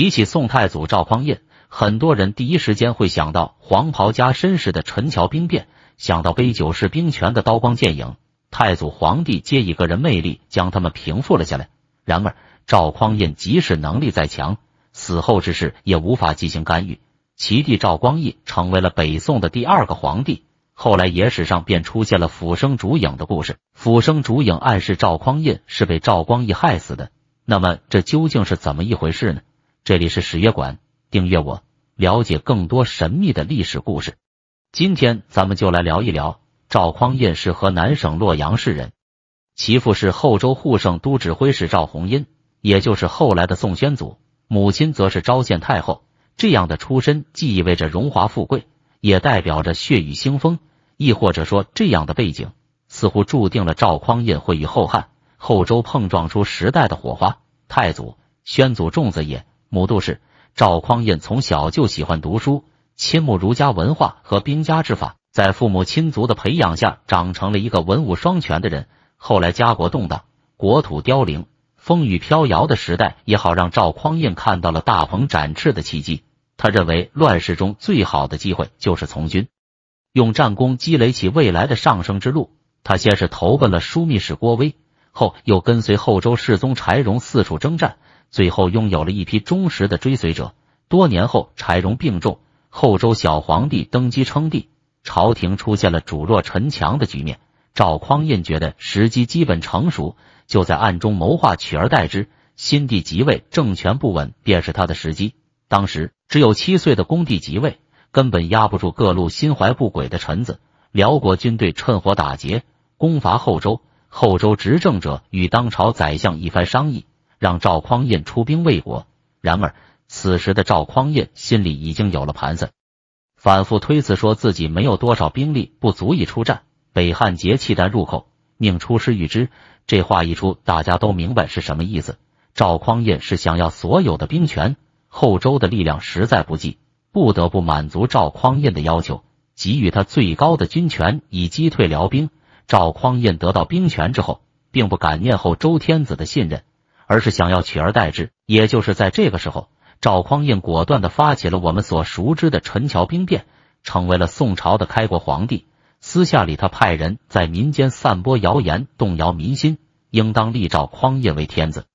提起宋太祖赵匡胤，很多人第一时间会想到黄袍加身时的陈桥兵变，想到杯酒释兵权的刀光剑影。太祖皇帝皆以个人魅力将他们平复了下来。然而，赵匡胤即使能力再强，死后之事也无法进行干预。其弟赵光义成为了北宋的第二个皇帝。后来野史上便出现了“斧生烛影”的故事，“斧生烛影”暗示赵匡胤是被赵光义害死的。那么，这究竟是怎么一回事呢？这里是史约馆，订阅我，了解更多神秘的历史故事。今天咱们就来聊一聊赵匡胤是河南省洛阳市人，其父是后周护圣都指挥使赵弘殷，也就是后来的宋宣祖，母亲则是昭献太后。这样的出身既意味着荣华富贵，也代表着血雨腥风，亦或者说，这样的背景似乎注定了赵匡胤会与后汉、后周碰撞出时代的火花。太祖，宣祖重子也。母杜氏，赵匡胤从小就喜欢读书，倾慕儒家文化和兵家之法，在父母亲族的培养下，长成了一个文武双全的人。后来家国动荡，国土凋零，风雨飘摇的时代也好，让赵匡胤看到了大鹏展翅的契机。他认为乱世中最好的机会就是从军，用战功积累起未来的上升之路。他先是投奔了枢密使郭威，后又跟随后周世宗柴荣四处征战。最后，拥有了一批忠实的追随者。多年后，柴荣病重，后周小皇帝登基称帝，朝廷出现了主弱臣强的局面。赵匡胤觉得时机基本成熟，就在暗中谋划取而代之。新帝即位，政权不稳，便是他的时机。当时只有七岁的恭帝即位，根本压不住各路心怀不轨的臣子。辽国军队趁火打劫，攻伐后周。后周执政者与当朝宰相一番商议。让赵匡胤出兵魏国，然而此时的赵匡胤心里已经有了盘算，反复推辞说自己没有多少兵力，不足以出战。北汉节契丹入寇，宁出师欲之。这话一出，大家都明白是什么意思。赵匡胤是想要所有的兵权。后周的力量实在不济，不得不满足赵匡胤的要求，给予他最高的军权以击退辽兵。赵匡胤得到兵权之后，并不感念后周天子的信任。而是想要取而代之，也就是在这个时候，赵匡胤果断的发起了我们所熟知的陈桥兵变，成为了宋朝的开国皇帝。私下里，他派人在民间散播谣言，动摇民心，应当立赵匡胤为天子。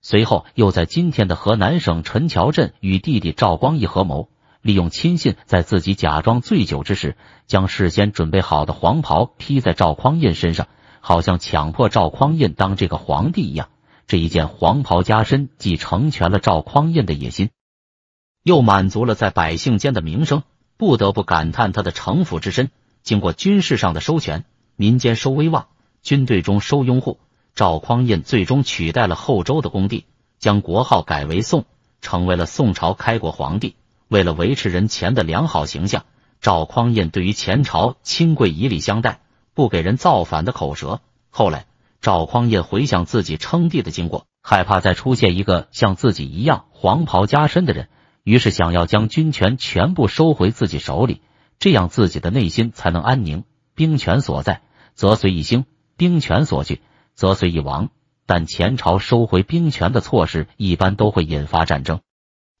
随后，又在今天的河南省陈桥镇与弟弟赵光义合谋，利用亲信在自己假装醉酒之时，将事先准备好的黄袍披在赵匡胤身上，好像强迫赵匡胤当这个皇帝一样。这一件黄袍加身，既成全了赵匡胤的野心，又满足了在百姓间的名声，不得不感叹他的城府之深。经过军事上的收权、民间收威望、军队中收拥护，赵匡胤最终取代了后周的功帝，将国号改为宋，成为了宋朝开国皇帝。为了维持人前的良好形象，赵匡胤对于前朝亲贵以礼相待，不给人造反的口舌。后来。赵匡胤回想自己称帝的经过，害怕再出现一个像自己一样黄袍加身的人，于是想要将军权全部收回自己手里，这样自己的内心才能安宁。兵权所在，则随意兴；兵权所去，则随意亡。但前朝收回兵权的措施一般都会引发战争。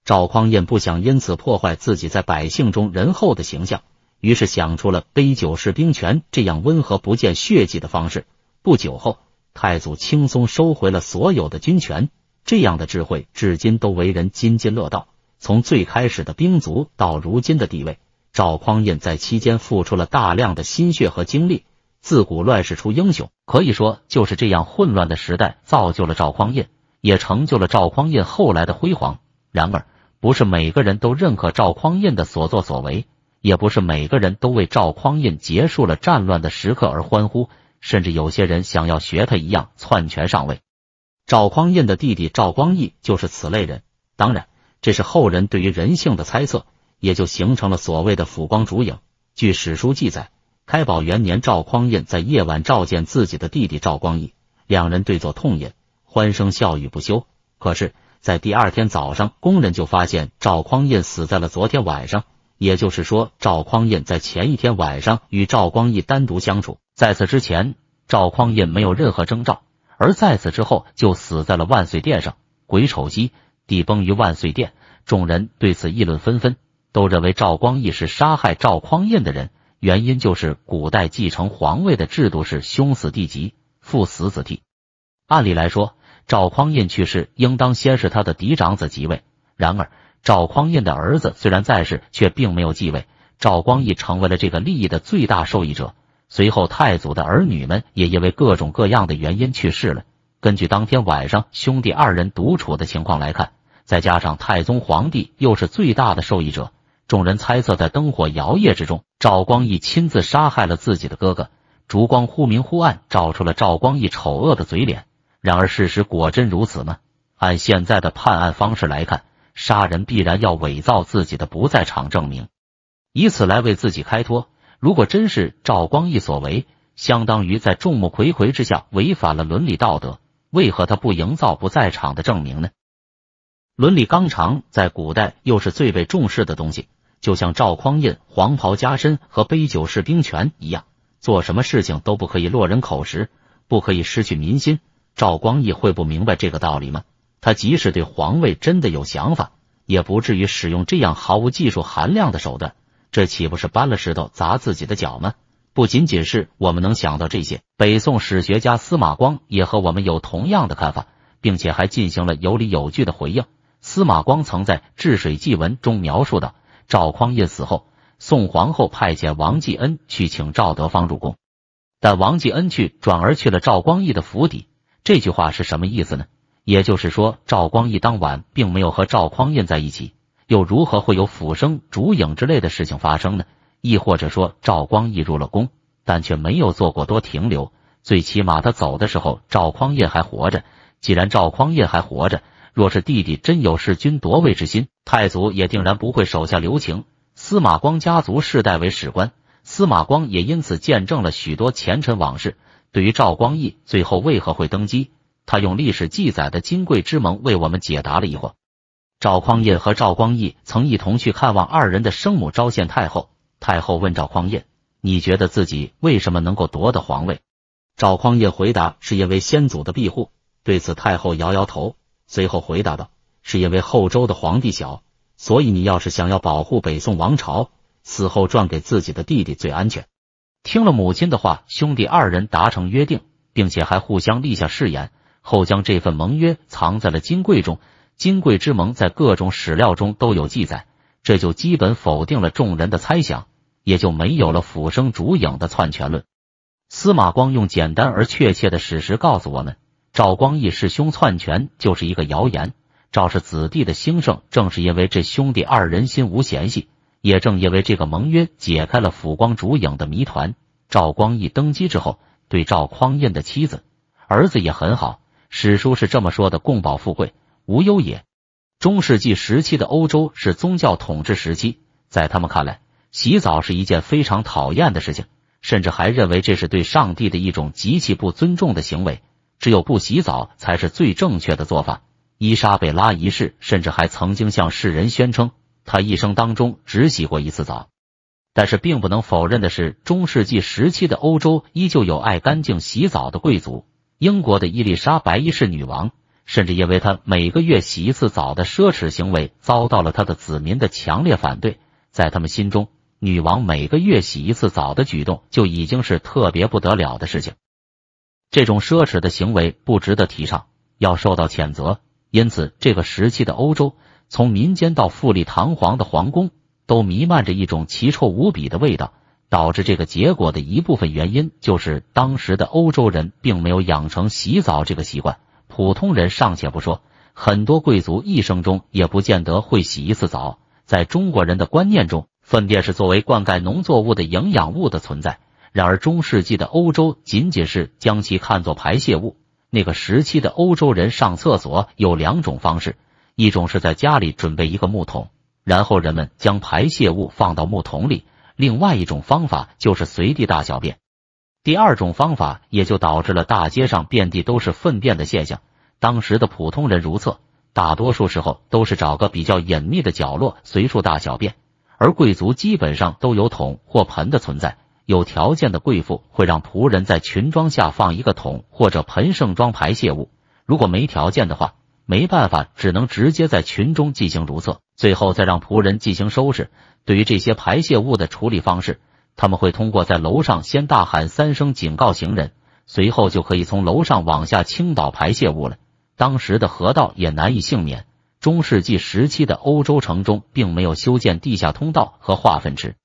赵匡胤不想因此破坏自己在百姓中仁厚的形象，于是想出了杯酒释兵权这样温和不见血迹的方式。不久后，太祖轻松收回了所有的军权，这样的智慧至今都为人津津乐道。从最开始的兵卒到如今的地位，赵匡胤在期间付出了大量的心血和精力。自古乱世出英雄，可以说就是这样混乱的时代造就了赵匡胤，也成就了赵匡胤后来的辉煌。然而，不是每个人都认可赵匡胤的所作所为，也不是每个人都为赵匡胤结束了战乱的时刻而欢呼。甚至有些人想要学他一样篡权上位。赵匡胤的弟弟赵光义就是此类人。当然，这是后人对于人性的猜测，也就形成了所谓的“辅光烛影”。据史书记载，开宝元年，赵匡胤在夜晚召见自己的弟弟赵光义，两人对坐痛饮，欢声笑语不休。可是，在第二天早上，工人就发现赵匡胤死在了昨天晚上。也就是说，赵匡胤在前一天晚上与赵光义单独相处。在此之前，赵匡胤没有任何征兆，而在此之后就死在了万岁殿上。鬼丑鸡地崩于万岁殿，众人对此议论纷纷，都认为赵光义是杀害赵匡胤的人。原因就是古代继承皇位的制度是兄死弟及，父死子替。按理来说，赵匡胤去世应当先是他的嫡长子即位，然而赵匡胤的儿子虽然在世，却并没有继位。赵光义成为了这个利益的最大受益者。随后，太祖的儿女们也因为各种各样的原因去世了。根据当天晚上兄弟二人独处的情况来看，再加上太宗皇帝又是最大的受益者，众人猜测在灯火摇曳之中，赵光义亲自杀害了自己的哥哥。烛光忽明忽暗，照出了赵光义丑恶的嘴脸。然而，事实果真如此吗？按现在的判案方式来看，杀人必然要伪造自己的不在场证明，以此来为自己开脱。如果真是赵光义所为，相当于在众目睽睽之下违反了伦理道德，为何他不营造不在场的证明呢？伦理纲常在古代又是最被重视的东西，就像赵匡胤黄袍加身和杯酒释兵权一样，做什么事情都不可以落人口实，不可以失去民心。赵光义会不明白这个道理吗？他即使对皇位真的有想法，也不至于使用这样毫无技术含量的手段。这岂不是搬了石头砸自己的脚吗？不仅仅是我们能想到这些，北宋史学家司马光也和我们有同样的看法，并且还进行了有理有据的回应。司马光曾在《治水记文》中描述道：“赵匡胤死后，宋皇后派遣王继恩去请赵德芳入宫，但王继恩去转而去了赵光义的府邸。”这句话是什么意思呢？也就是说，赵光义当晚并没有和赵匡胤在一起。又如何会有斧声烛影之类的事情发生呢？亦或者说赵光义入了宫，但却没有做过多停留。最起码他走的时候，赵匡胤还活着。既然赵匡胤还活着，若是弟弟真有弑君夺位之心，太祖也定然不会手下留情。司马光家族世代为史官，司马光也因此见证了许多前尘往事。对于赵光义最后为何会登基，他用历史记载的金贵之盟为我们解答了疑惑。赵匡胤和赵光义曾一同去看望二人的生母昭献太后。太后问赵匡胤：“你觉得自己为什么能够夺得皇位？”赵匡胤回答：“是因为先祖的庇护。”对此，太后摇摇头，随后回答道：“是因为后周的皇帝小，所以你要是想要保护北宋王朝，死后传给自己的弟弟最安全。”听了母亲的话，兄弟二人达成约定，并且还互相立下誓言，后将这份盟约藏在了金柜中。金贵之盟在各种史料中都有记载，这就基本否定了众人的猜想，也就没有了“斧声烛影”的篡权论。司马光用简单而确切的史实告诉我们：赵光义弑兄篡权就是一个谣言。赵氏子弟的兴盛，正是因为这兄弟二人心无嫌隙，也正因为这个盟约解开了“斧光烛影”的谜团。赵光义登基之后，对赵匡胤的妻子、儿子也很好。史书是这么说的：“共保富贵。”无忧也。中世纪时期的欧洲是宗教统治时期，在他们看来，洗澡是一件非常讨厌的事情，甚至还认为这是对上帝的一种极其不尊重的行为。只有不洗澡才是最正确的做法。伊莎贝拉一世甚至还曾经向世人宣称，他一生当中只洗过一次澡。但是，并不能否认的是，中世纪时期的欧洲依旧有爱干净洗澡的贵族。英国的伊丽莎白一世女王。甚至因为他每个月洗一次澡的奢侈行为，遭到了他的子民的强烈反对。在他们心中，女王每个月洗一次澡的举动就已经是特别不得了的事情。这种奢侈的行为不值得提倡，要受到谴责。因此，这个时期的欧洲，从民间到富丽堂皇的皇宫，都弥漫着一种奇臭无比的味道。导致这个结果的一部分原因，就是当时的欧洲人并没有养成洗澡这个习惯。普通人尚且不说，很多贵族一生中也不见得会洗一次澡。在中国人的观念中，粪便是作为灌溉农作物的营养物的存在。然而中世纪的欧洲仅仅是将其看作排泄物。那个时期的欧洲人上厕所有两种方式：一种是在家里准备一个木桶，然后人们将排泄物放到木桶里；另外一种方法就是随地大小便。第二种方法也就导致了大街上遍地都是粪便的现象。当时的普通人如厕，大多数时候都是找个比较隐秘的角落随处大小便，而贵族基本上都有桶或盆的存在。有条件的贵妇会让仆人在裙装下放一个桶或者盆盛装排泄物。如果没条件的话，没办法，只能直接在裙中进行如厕，最后再让仆人进行收拾。对于这些排泄物的处理方式。他们会通过在楼上先大喊三声警告行人，随后就可以从楼上往下倾倒排泄物了。当时的河道也难以幸免。中世纪时期的欧洲城中并没有修建地下通道和化粪池，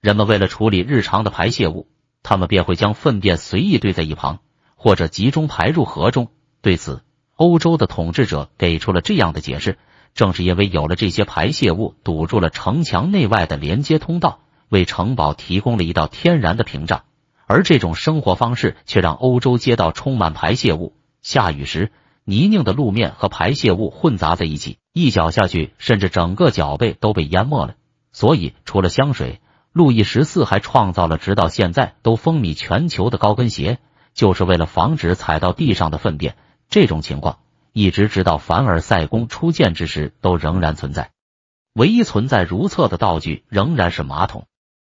人们为了处理日常的排泄物，他们便会将粪便随意堆在一旁，或者集中排入河中。对此，欧洲的统治者给出了这样的解释：正是因为有了这些排泄物，堵住了城墙内外的连接通道。为城堡提供了一道天然的屏障，而这种生活方式却让欧洲街道充满排泄物。下雨时，泥泞的路面和排泄物混杂在一起，一脚下去，甚至整个脚背都被淹没了。所以，除了香水，路易十四还创造了直到现在都风靡全球的高跟鞋，就是为了防止踩到地上的粪便。这种情况一直直到凡尔赛宫初建之时都仍然存在。唯一存在如厕的道具仍然是马桶。